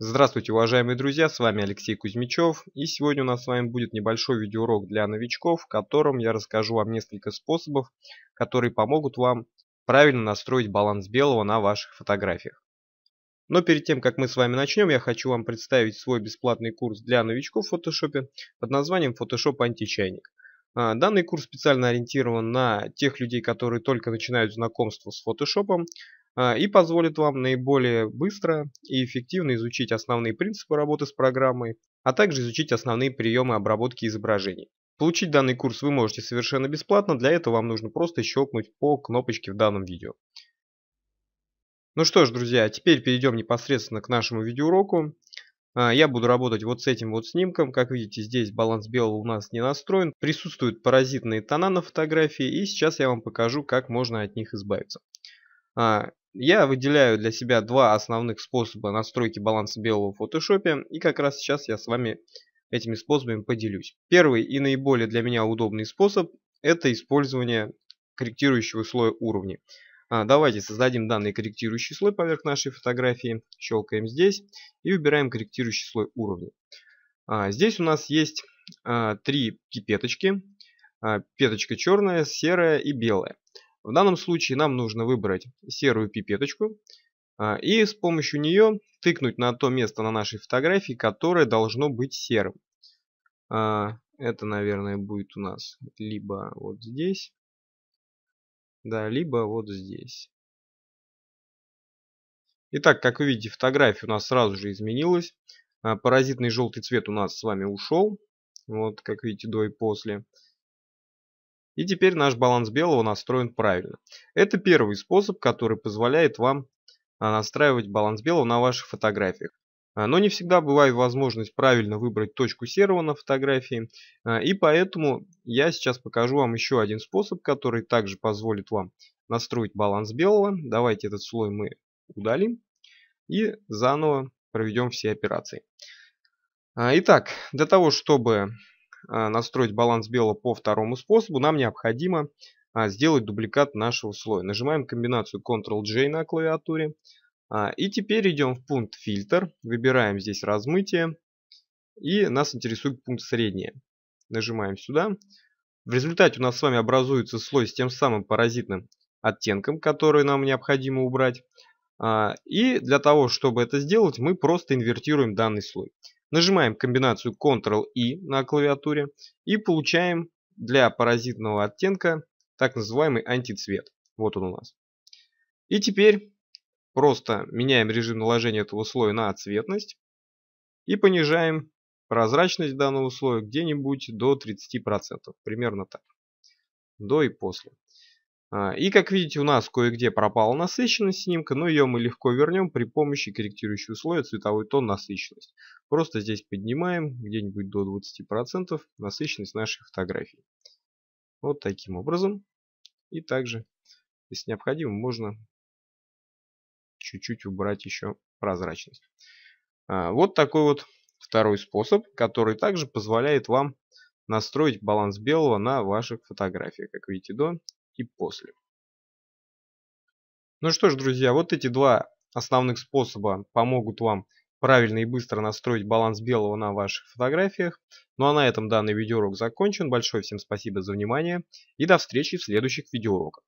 Здравствуйте, уважаемые друзья, с вами Алексей Кузьмичев, и сегодня у нас с вами будет небольшой видеоурок для новичков, в котором я расскажу вам несколько способов, которые помогут вам правильно настроить баланс белого на ваших фотографиях. Но перед тем, как мы с вами начнем, я хочу вам представить свой бесплатный курс для новичков в фотошопе под названием Photoshop Античайник. А, данный курс специально ориентирован на тех людей, которые только начинают знакомство с фотошопом, а, и позволит вам наиболее быстро и эффективно изучить основные принципы работы с программой, а также изучить основные приемы обработки изображений. Получить данный курс вы можете совершенно бесплатно, для этого вам нужно просто щелкнуть по кнопочке в данном видео. Ну что ж, друзья, теперь перейдем непосредственно к нашему видеоуроку. А, я буду работать вот с этим вот снимком. Как видите, здесь баланс белого у нас не настроен. Присутствуют паразитные тона на фотографии. И сейчас я вам покажу, как можно от них избавиться. А, я выделяю для себя два основных способа настройки баланса белого в фотошопе, и как раз сейчас я с вами этими способами поделюсь. Первый и наиболее для меня удобный способ – это использование корректирующего слоя уровня. А, давайте создадим данный корректирующий слой поверх нашей фотографии, щелкаем здесь и выбираем корректирующий слой уровня. А, здесь у нас есть а, три пипеточки, а, петочка черная, серая и белая. В данном случае нам нужно выбрать серую пипеточку а, и с помощью нее тыкнуть на то место на нашей фотографии, которое должно быть серым. А, это, наверное, будет у нас либо вот здесь, да, либо вот здесь. Итак, как вы видите, фотография у нас сразу же изменилась. А, паразитный желтый цвет у нас с вами ушел. Вот, как видите, до и после. И теперь наш баланс белого настроен правильно. Это первый способ, который позволяет вам а, настраивать баланс белого на ваших фотографиях. А, но не всегда бывает возможность правильно выбрать точку серого на фотографии. А, и поэтому я сейчас покажу вам еще один способ, который также позволит вам настроить баланс белого. Давайте этот слой мы удалим и заново проведем все операции. Итак, для того, чтобы а, настроить баланс белого по второму способу, нам необходимо а, сделать дубликат нашего слоя. Нажимаем комбинацию Ctrl-J на клавиатуре. А, и теперь идем в пункт «Фильтр», выбираем здесь «Размытие», и нас интересует пункт «Среднее». Нажимаем сюда. В результате у нас с вами образуется слой с тем самым паразитным оттенком, который нам необходимо убрать. И для того, чтобы это сделать, мы просто инвертируем данный слой. Нажимаем комбинацию Ctrl-I на клавиатуре и получаем для паразитного оттенка так называемый антицвет. Вот он у нас. И теперь просто меняем режим наложения этого слоя на цветность и понижаем прозрачность данного слоя где-нибудь до 30%. Примерно так. До и после. А, и как видите, у нас кое-где пропала насыщенность снимка, но ее мы легко вернем при помощи корректирующего слоя цветовой тон насыщенность. Просто здесь поднимаем где-нибудь до 20% насыщенность нашей фотографии. Вот таким образом. И также, если необходимо, можно чуть-чуть убрать еще прозрачность. А, вот такой вот второй способ, который также позволяет вам настроить баланс белого на ваших фотографиях, как видите, до и после. Ну что ж, друзья, вот эти два основных способа помогут вам правильно и быстро настроить баланс белого на ваших фотографиях. Ну а на этом данный видеоурок закончен. Большое всем спасибо за внимание и до встречи в следующих видеоуроках.